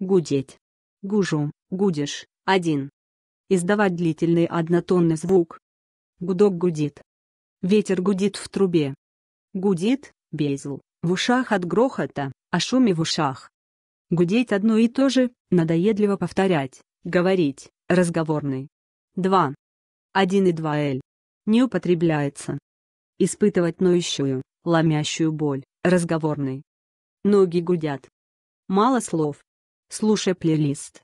гудеть. Гужу, гудишь, один. Издавать длительный однотонный звук. Гудок гудит. Ветер гудит в трубе. Гудит, безл, в ушах от грохота, о шуме в ушах. Гудеть одно и то же, надоедливо повторять, говорить, разговорный. 2. 1 и 2 Л. Не употребляется. Испытывать ноющую, ломящую боль, разговорный. Ноги гудят. Мало слов, слушай плейлист